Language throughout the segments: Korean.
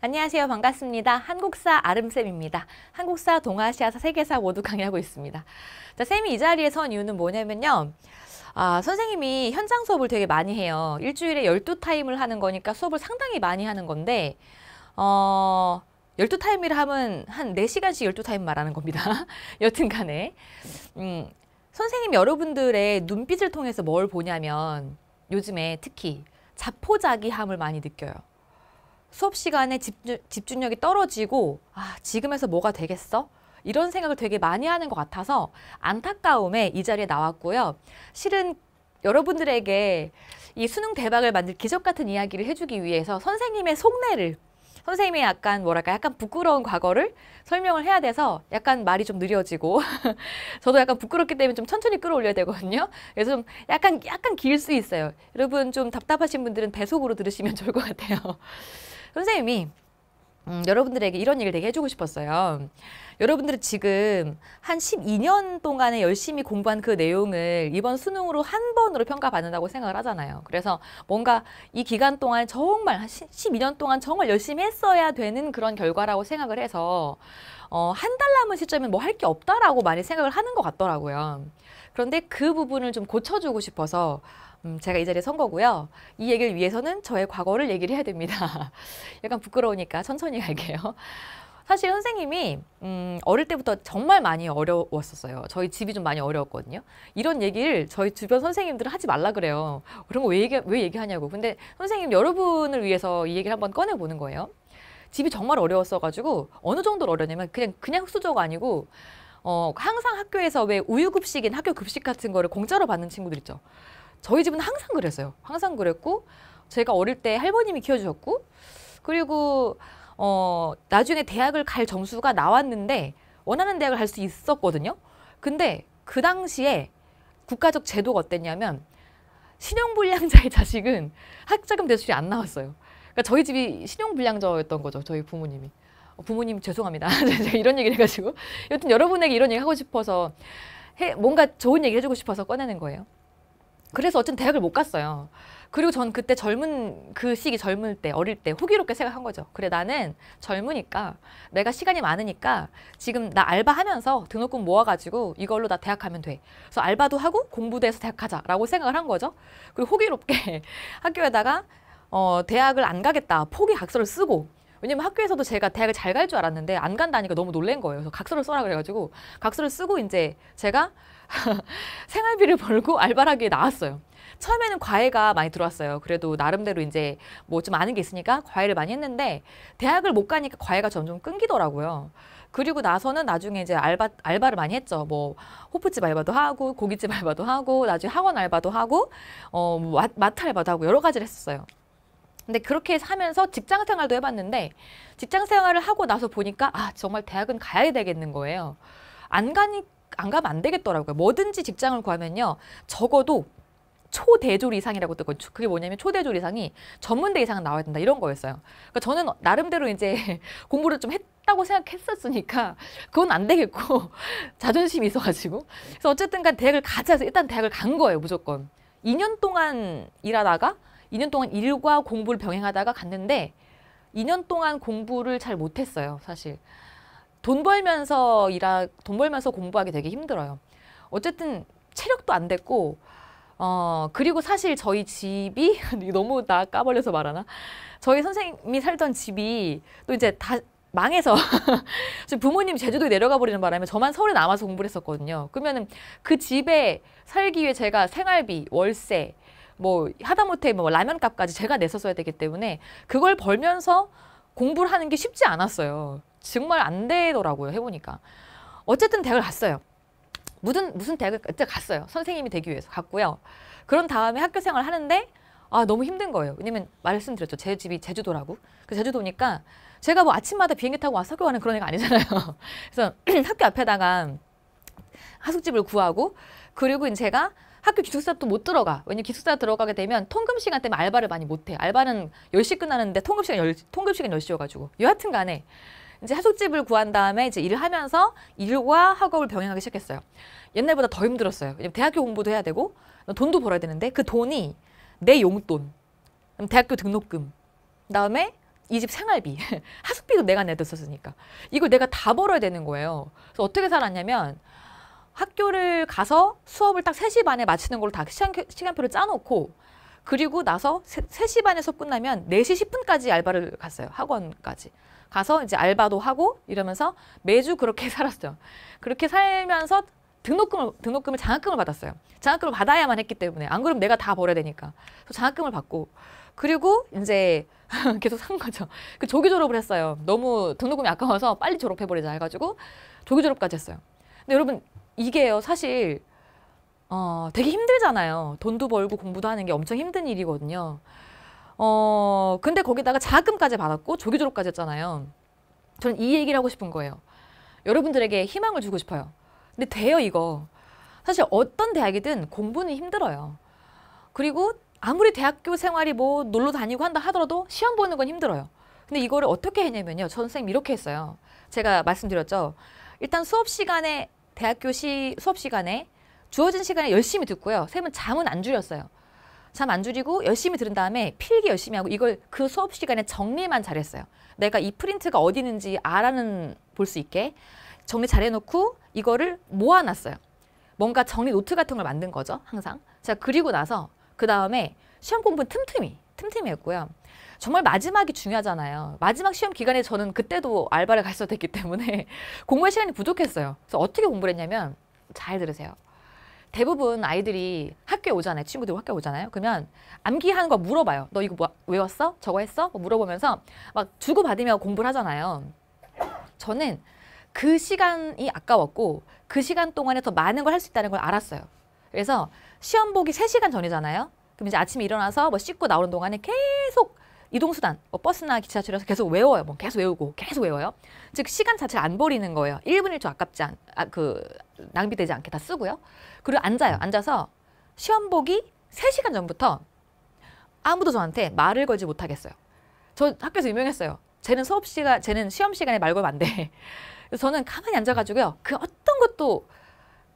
안녕하세요. 반갑습니다. 한국사 아름쌤입니다. 한국사, 동아시아사, 세계사 모두 강의하고 있습니다. 자, 쌤이 이 자리에 선 이유는 뭐냐면요. 아, 선생님이 현장 수업을 되게 많이 해요. 일주일에 열두 타임을 하는 거니까 수업을 상당히 많이 하는 건데 어, 열두 타임이라 하면 한 네시간씩 열두 타임 말하는 겁니다. 여튼 간에 음, 선생님 여러분들의 눈빛을 통해서 뭘 보냐면 요즘에 특히 자포자기함을 많이 느껴요. 수업 시간에 집중, 집중력이 떨어지고 아 지금에서 뭐가 되겠어? 이런 생각을 되게 많이 하는 것 같아서 안타까움에 이 자리에 나왔고요. 실은 여러분들에게 이 수능 대박을 만들 기적 같은 이야기를 해주기 위해서 선생님의 속내를 선생님의 약간 뭐랄까 약간 부끄러운 과거를 설명을 해야 돼서 약간 말이 좀 느려지고 저도 약간 부끄럽기 때문에 좀 천천히 끌어올려야 되거든요. 그래서 좀 약간 약간 길 수 있어요. 여러분 좀 답답하신 분들은 배속으로 들으시면 좋을 것 같아요. 선생님이 음, 여러분들에게 이런 얘기를 되게 해주고 싶었어요. 여러분들이 지금 한 12년 동안에 열심히 공부한 그 내용을 이번 수능으로 한 번으로 평가받는다고 생각을 하잖아요. 그래서 뭔가 이 기간 동안 정말 12년 동안 정말 열심히 했어야 되는 그런 결과라고 생각을 해서 어, 한 달 남은 시점에 뭐 할 게 없다라고 많이 생각을 하는 것 같더라고요. 그런데 그 부분을 좀 고쳐주고 싶어서 음, 제가 이 자리에 선 거고요. 이 얘기를 위해서는 저의 과거를 얘기를 해야 됩니다. 약간 부끄러우니까 천천히 할게요. 사실 선생님이 음, 어릴 때부터 정말 많이 어려웠었어요. 저희 집이 좀 많이 어려웠거든요. 이런 얘기를 저희 주변 선생님들은 하지 말라 그래요. 그런 거 왜 얘기, 왜 얘기하냐고. 근데 선생님 여러분을 위해서 이 얘기를 한번 꺼내보는 거예요. 집이 정말 어려웠어가지고 어느 정도로 어려냐면 그냥 그냥 흑수저가 아니고 어, 항상 학교에서 왜 우유급식인 학교 급식 같은 거를 공짜로 받는 친구들 있죠. 저희 집은 항상 그랬어요. 항상 그랬고 제가 어릴 때 할머님이 키워주셨고 그리고 어 나중에 대학을 갈 점수가 나왔는데 원하는 대학을 갈 수 있었거든요. 근데 그 당시에 국가적 제도가 어땠냐면 신용불량자의 자식은 학자금 대출이 안 나왔어요. 그러니까 저희 집이 신용불량자였던 거죠. 저희 부모님이. 어, 부모님 죄송합니다. 이런 얘기를 해가지고. 여튼 여러분에게 이런 얘기 하고 싶어서 해, 뭔가 좋은 얘기 해주고 싶어서 꺼내는 거예요. 그래서 어쨌든 대학을 못 갔어요. 그리고 전 그때 젊은 그 시기 젊을 때 어릴 때 호기롭게 생각한 거죠. 그래 나는 젊으니까 내가 시간이 많으니까 지금 나 알바하면서 등록금 모아가지고 이걸로 나 대학 가면 돼. 그래서 알바도 하고 공부도 해서 대학 가자라고 생각을 한 거죠. 그리고 호기롭게 학교에다가 어, 대학을 안 가겠다 포기 각서를 쓰고 왜냐면 학교에서도 제가 대학을 잘 갈 줄 알았는데 안 간다니까 너무 놀란 거예요. 그래서 각서를 써라 그래가지고 각서를 쓰고 이제 제가 생활비를 벌고 알바를 하기에 나왔어요. 처음에는 과외가 많이 들어왔어요. 그래도 나름대로 이제 뭐 좀 아는 게 있으니까 과외를 많이 했는데 대학을 못 가니까 과외가 점점 끊기더라고요. 그리고 나서는 나중에 이제 알바 알바를 많이 했죠. 뭐 호프집 알바도 하고 고깃집 알바도 하고 나중에 학원 알바도 하고 어 뭐 마트 알바도 하고 여러 가지를 했었어요. 근데 그렇게 하면서 직장 생활도 해봤는데 직장 생활을 하고 나서 보니까 아 정말 대학은 가야 되겠는 거예요. 안 가니 까안 가면 안 되겠더라고요. 뭐든지 직장을 구하면요. 적어도 초대졸 이상이라고 뜨고 그게 뭐냐면 초대졸 이상이 전문대 이상은 나와야 된다 이런 거였어요. 그러니까 저는 나름대로 이제 공부를 좀 했다고 생각했었으니까 그건 안 되겠고 자존심이 있어가지고 그래서 어쨌든간 대학을 가자 해서 일단 대학을 간 거예요 무조건. 2년 동안 일하다가 2년 동안 일과 공부를 병행하다가 갔는데 2년 동안 공부를 잘 못했어요 사실. 돈 벌면서 일하, 돈 벌면서 공부하기 되게 힘들어요. 어쨌든 체력도 안 됐고, 어, 그리고 사실 저희 집이, 너무 다 까발려서 말하나? 저희 선생님이 살던 집이 또 이제 다 망해서 부모님 제주도에 내려가 버리는 바람에 저만 서울에 남아서 공부를 했었거든요. 그러면은 그 집에 살기 위해 제가 생활비, 월세, 뭐 하다못해 뭐 라면값까지 제가 냈었어야 되기 때문에 그걸 벌면서 공부를 하는 게 쉽지 않았어요. 정말 안 되더라고요. 해보니까. 어쨌든 대학을 갔어요. 무슨 무슨 대학을 그때 갔어요. 선생님이 되기 위해서 갔고요. 그런 다음에 학교 생활 하는데 아 너무 힘든 거예요. 왜냐면 말씀드렸죠. 제 집이 제주도라고. 그 제주도니까 제가 뭐 아침마다 비행기 타고 와서 학교 가는 그런 애가 아니잖아요. 그래서 학교 앞에다가 하숙집을 구하고 그리고 제가 학교 기숙사 도못 들어가. 왜냐면 기숙사 들어가게 되면 통금 시간 때문에 알바를 많이 못 해. 알바는 열시 끝나는데 통금 시간 열 통금 시간 열시여가지고 여하튼 간에 이제 하숙집을 구한 다음에 이제 일을 하면서 일과 학업을 병행하기 시작했어요. 옛날보다 더 힘들었어요. 대학교 공부도 해야 되고 돈도 벌어야 되는데 그 돈이 내 용돈, 대학교 등록금, 그다음에 이 집 생활비, 하숙비도 내가 내뒀었으니까 이걸 내가 다 벌어야 되는 거예요. 그래서 어떻게 살았냐면 학교를 가서 수업을 딱세시 반에 마치는 걸로 다 시간, 시간표를 짜놓고 그리고 나서 세시 반에 수 끝나면 네시 십분까지 알바를 갔어요. 학원까지. 가서 이제 알바도 하고 이러면서 매주 그렇게 살았어요. 그렇게 살면서 등록금을 등록금을 장학금을 받았어요. 장학금을 받아야만 했기 때문에 안 그러면 내가 다 벌어야 되니까. 그래서 장학금을 받고 그리고 이제 계속 산 거죠. 그 조기 졸업을 했어요. 너무 등록금이 아까워서 빨리 졸업해 버리자 해 가지고 조기 졸업까지 했어요. 근데 여러분 이게요. 사실 어, 되게 힘들잖아요. 돈도 벌고 공부도 하는 게 엄청 힘든 일이거든요. 어 근데 거기다가 자금까지 받았고 조기 졸업까지 했잖아요. 저는 이 얘기를 하고 싶은 거예요. 여러분들에게 희망을 주고 싶어요. 근데 돼요 이거. 사실 어떤 대학이든 공부는 힘들어요. 그리고 아무리 대학교 생활이 뭐 놀러 다니고 한다 하더라도 시험 보는 건 힘들어요. 근데 이거를 어떻게 했냐면요. 전 선생님 이렇게 했어요. 제가 말씀드렸죠. 일단 수업 시간에 대학교 시 수업 시간에 주어진 시간에 열심히 듣고요. 쌤은 잠은 안 줄였어요. 잠안 줄이고 열심히 들은 다음에 필기 열심히 하고 이걸 그 수업 시간에 정리만 잘했어요. 내가 이 프린트가 어디 있는지 알아는 볼 수 있게 정리 잘해놓고 이거를 모아놨어요. 뭔가 정리 노트 같은 걸 만든 거죠. 항상. 자 그리고 나서 그 다음에 시험 공부는 틈틈이 틈틈이 했고요. 정말 마지막이 중요하잖아요. 마지막 시험 기간에 저는 그때도 알바를 갔었기 때문에 공부할 시간이 부족했어요. 그래서 어떻게 공부를 했냐면 잘 들으세요. 대부분 아이들이 학교에 오잖아요. 친구들 학교에 오잖아요. 그러면 암기하는 거 물어봐요. 너 이거 뭐, 외웠어? 저거 했어? 뭐 물어보면서 막 주고받으며 공부를 하잖아요. 저는 그 시간이 아까웠고 그 시간 동안에 더 많은 걸 할 수 있다는 걸 알았어요. 그래서 시험 보기 3시간 전이잖아요. 그럼 이제 아침에 일어나서 뭐 씻고 나오는 동안에 계속 이동수단, 뭐 버스나 기차철에서 계속 외워요. 뭐 계속 외우고 계속 외워요. 즉 시간 자체를 안 버리는 거예요. 1분 1초 아깝지 않, 아, 그 낭비되지 않게 다 쓰고요. 그리고 앉아요. 음. 앉아서 시험 보기 3시간 전부터 아무도 저한테 말을 걸지 못하겠어요. 저 학교에서 유명했어요. 쟤는 수업 시간, 쟤는 시험 시간에 말 걸면 안 돼. 그래서 저는 가만히 앉아가지고요. 그 어떤 것도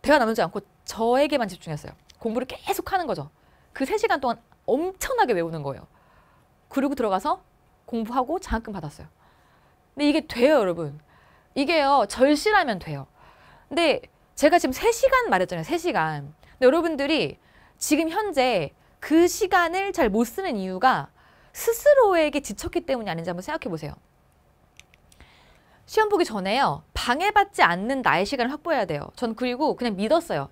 대화 나누지 않고 저에게만 집중했어요. 공부를 계속 하는 거죠. 그 세시간 동안 엄청나게 외우는 거예요. 그리고 들어가서 공부하고 장학금 받았어요. 근데 이게 돼요, 여러분. 이게요, 절실하면 돼요. 근데 제가 지금 세시간 말했잖아요, 세시간 근데 여러분들이 지금 현재 그 시간을 잘 못 쓰는 이유가 스스로에게 지쳤기 때문이 아닌지 한번 생각해 보세요. 시험 보기 전에요. 방해받지 않는 나의 시간을 확보해야 돼요. 전 그리고 그냥 믿었어요.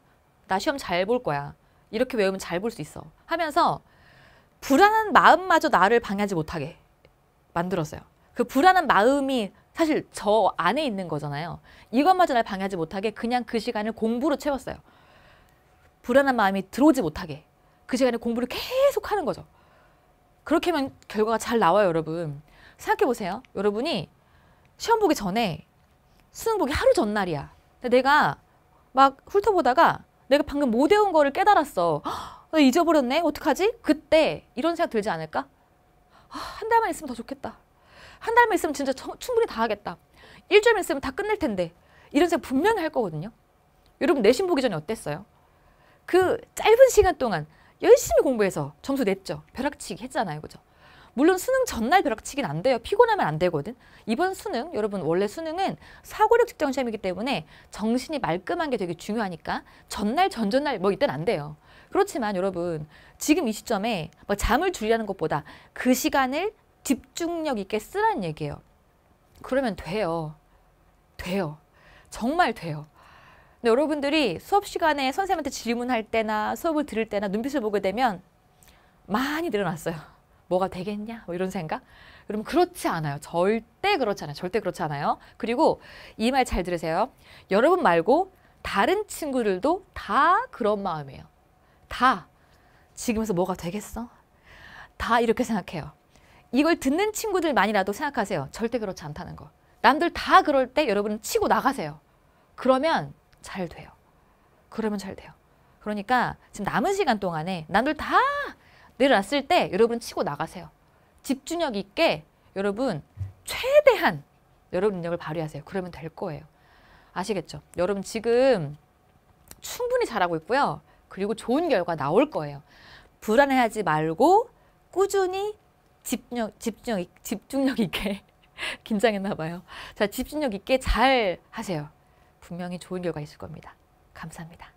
나 시험 잘 볼 거야. 이렇게 외우면 잘 볼 수 있어. 하면서 불안한 마음마저 나를 방해하지 못하게 만들었어요. 그 불안한 마음이 사실 저 안에 있는 거잖아요. 이것마저 날 방해하지 못하게 그냥 그 시간을 공부로 채웠어요. 불안한 마음이 들어오지 못하게 그 시간에 공부를 계속 하는 거죠. 그렇게 하면 결과가 잘 나와요, 여러분. 생각해보세요. 여러분이 시험 보기 전에 수능 보기 하루 전날이야. 내가 막 훑어보다가 내가 방금 못 외운 거를 깨달았어. 어, 잊어버렸네? 어떡하지? 그때 이런 생각 들지 않을까? 아, 한 달만 있으면 더 좋겠다. 한 달만 있으면 진짜 충분히 다 하겠다. 일주일만 있으면 다 끝낼 텐데. 이런 생각 분명히 할 거거든요. 여러분 내신 보기 전에 어땠어요? 그 짧은 시간 동안 열심히 공부해서 점수 냈죠. 벼락치기 했잖아요. 그죠? 물론 수능 전날 벼락치기는 안 돼요. 피곤하면 안 되거든. 이번 수능, 여러분 원래 수능은 사고력 측정 시험이기 때문에 정신이 말끔한 게 되게 중요하니까 전날, 전전날 뭐 이때는 안 돼요. 그렇지만 여러분 지금 이 시점에 뭐 잠을 줄이라는 것보다 그 시간을 집중력 있게 쓰라는 얘기예요. 그러면 돼요. 돼요. 정말 돼요. 근데 여러분들이 수업 시간에 선생님한테 질문할 때나 수업을 들을 때나 눈빛을 보게 되면 많이 늘어났어요. 뭐가 되겠냐? 뭐 이런 생각? 여러분 그렇지 않아요. 절대 그렇지 않아요. 절대 그렇지 않아요. 그리고 이 말 잘 들으세요. 여러분 말고 다른 친구들도 다 그런 마음이에요. 다 지금에서 뭐가 되겠어? 다 이렇게 생각해요. 이걸 듣는 친구들만이라도 생각하세요. 절대 그렇지 않다는 거. 남들 다 그럴 때 여러분은 치고 나가세요. 그러면 잘 돼요. 그러면 잘 돼요. 그러니까 지금 남은 시간 동안에 남들 다 내려놨을 때 여러분 치고 나가세요. 집중력 있게 여러분 최대한 여러분 능력을 발휘하세요. 그러면 될 거예요. 아시겠죠? 여러분 지금 충분히 잘하고 있고요. 그리고 좋은 결과 나올 거예요. 불안해하지 말고 꾸준히 집중, 집중, 집중력 있게 긴장했나 봐요. 자, 집중력 있게 잘 하세요. 분명히 좋은 결과 있을 겁니다. 감사합니다.